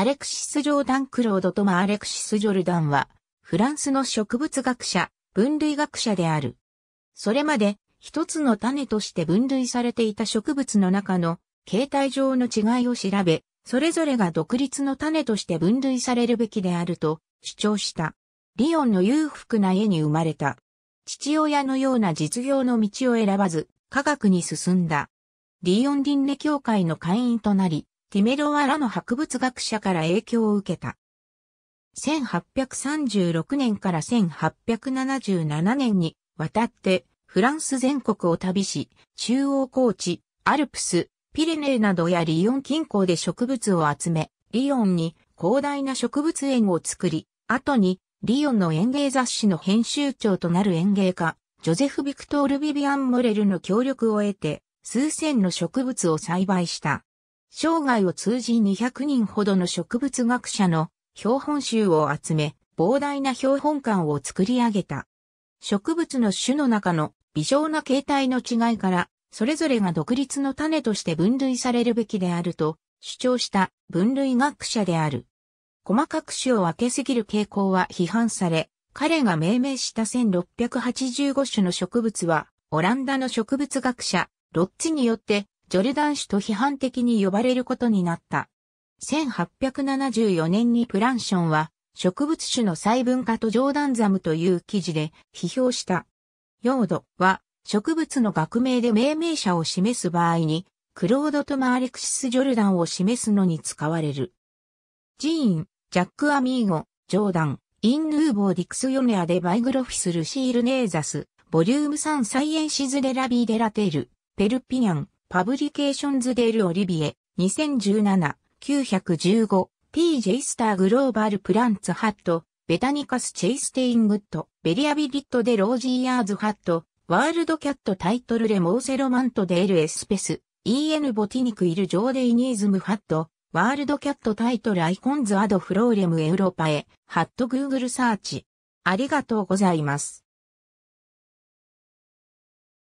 アレクシス・ジョーダン・クロード・とマ・アレクシス・ジョルダンは、フランスの植物学者、分類学者である。それまで、一つの種として分類されていた植物の中の、形態上の違いを調べ、それぞれが独立の種として分類されるべきであると主張した。リヨンの裕福な家に生まれた。父親のような実業の道を選ばず、科学に進んだ。リヨン・リンネ協会の会員となり、ティメロワラの博物学者から影響を受けた。1836年から1877年に渡ってフランス全国を旅し、中央高地、アルプス、ピレネーなどやリヨン近郊で植物を集め、リヨンに広大な植物園を作り、後にリヨンの園芸雑誌の編集長となる園芸家、ジョゼフ・ビクトール・ビビアン・モレルの協力を得て、数千の植物を栽培した。生涯を通じ200人ほどの植物学者の標本集を集め、膨大な標本館を作り上げた。植物の種の中の微小な形態の違いから、それぞれが独立の種として分類されるべきであると主張した分類学者である。細かく種を分けすぎる傾向は批判され、彼が命名した1685種の植物は、オランダの植物学者、ロッチによってジョルダン種と批判的に呼ばれることになった。1874年にプランションは植物種の細分化とジョーダンザムという記事で批評した。ヨードは植物の学名で命名者を示す場合にクロード・トマーレクシス・ジョルダンを示すのに使われる。ジーン、ジャック・アミーゴ、ジョーダン、イン・ヌーボー・ディクス・ヨネア・デ・バイグロフィス・ルシール・ネーザス、ボリューム3サイエンシズ・デ・ラビー・デ・ラテール、ペルピニャン、パブリケーションズデール・オリビエ、2017、915、P. ジェイスター・グローバル・プランツ・ハット、ベタニカス・チェイステイングッド、ベリアビリット・デ・ロージーアーズ・ハット、ワールド・キャット・タイトル・レ・モーセ・ロマント・デール・エスペス、EN ボティニクイルジョーデイニーズムハット、ワールドキャットタイトルアイコンズアドフローレムエウロパへ、ハットグーグルサーチ。ありがとうございます。